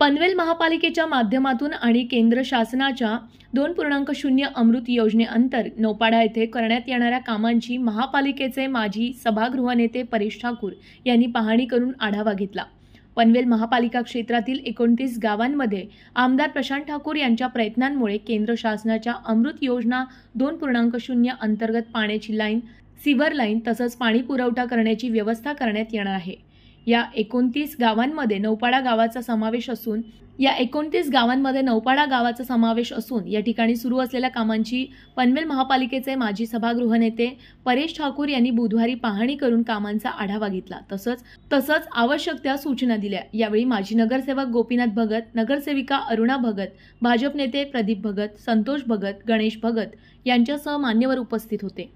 पनवेल महापालिकेच्या माध्यमातून आणि केंद्र शासनाच्या दोन पूर्णांक शून्य अमृत योजनेअंतर नौपाडा येथे करण्यात येणाऱ्या कामांची महापालिकेचे माजी सभागृह नेते परेश ठाकूर यांनी पाहणी करून आढावा घेतला पनवेल महापालिका क्षेत्रातील एकोणतीस गावांमध्ये आमदार प्रशांत ठाकूर यांच्या प्रयत्नांमुळे केंद्र शासनाच्या अमृत योजना दोन पूर्णांक शून्य अंतर्गत पाण्याची लाईन सिवर लाईन तसंच पाणी पुरवठा करण्याची व्यवस्था करण्यात येणार आहे या एकोणतीस गावांमध्ये नौपाडा गावाचा समावेश असून या एकोणतीस गावांमध्ये नौपाडा गावाचा समावेश असून या ठिकाणी सुरू असलेल्या कामांची पनवेल महापालिकेचे माजी सभागृह नेते परेश ठाकूर यांनी बुधवारी पाहणी करून कामांचा आढावा घेतला तसंच तसंच आवश्यक त्या सूचना दिल्या यावेळी माजी नगरसेवक गोपीनाथ भगत नगरसेविका अरुणा भगत भाजप नेते प्रदीप भगत संतोष भगत गणेश भगत यांच्यासह मान्यवर उपस्थित होते